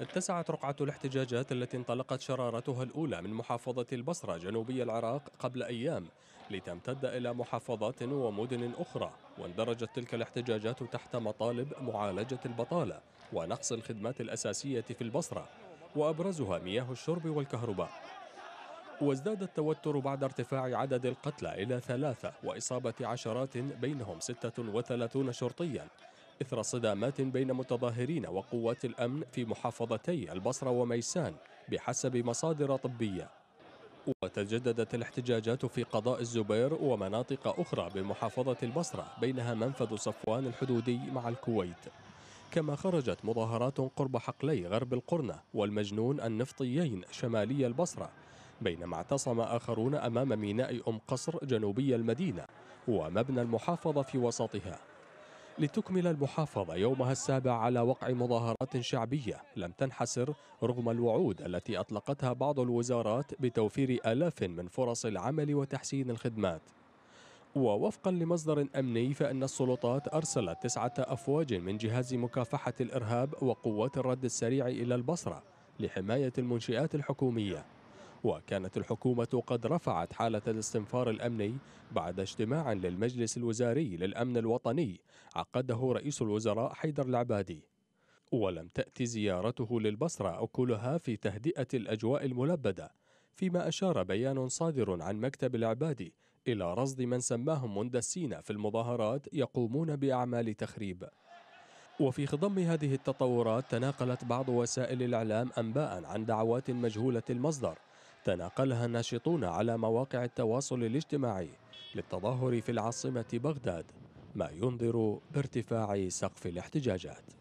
اتسعت رقعة الاحتجاجات التي انطلقت شرارتها الأولى من محافظة البصرة جنوبي العراق قبل أيام لتمتد إلى محافظات ومدن أخرى واندرجت تلك الاحتجاجات تحت مطالب معالجة البطالة ونقص الخدمات الأساسية في البصرة وأبرزها مياه الشرب والكهرباء وازداد التوتر بعد ارتفاع عدد القتلى إلى ثلاثة وإصابة عشرات بينهم 36 شرطياً إثر صدامات بين متظاهرين وقوات الأمن في محافظتي البصرة وميسان بحسب مصادر طبية وتجددت الاحتجاجات في قضاء الزبير ومناطق أخرى بمحافظة البصرة بينها منفذ صفوان الحدودي مع الكويت كما خرجت مظاهرات قرب حقلي غرب القرنة والمجنون النفطيين شمالي البصرة بينما اعتصم آخرون أمام ميناء أم قصر جنوبي المدينة ومبنى المحافظة في وسطها لتكمل المحافظة يومها السابع على وقع مظاهرات شعبية لم تنحسر رغم الوعود التي أطلقتها بعض الوزارات بتوفير آلاف من فرص العمل وتحسين الخدمات ووفقا لمصدر أمني فإن السلطات أرسلت تسعة أفواج من جهاز مكافحة الإرهاب وقوات الرد السريع إلى البصرة لحماية المنشآت الحكومية وكانت الحكومة قد رفعت حالة الاستنفار الأمني بعد اجتماع للمجلس الوزاري للأمن الوطني عقده رئيس الوزراء حيدر العبادي ولم تأتي زيارته للبصرة أو كلها في تهدئة الأجواء الملبدة فيما أشار بيان صادر عن مكتب العبادي إلى رصد من سماهم مندسين في المظاهرات يقومون بأعمال تخريب وفي خضم هذه التطورات تناقلت بعض وسائل الإعلام أنباء عن دعوات مجهولة المصدر تناقلها الناشطون على مواقع التواصل الاجتماعي للتظاهر في العاصمة بغداد ما ينذر بارتفاع سقف الاحتجاجات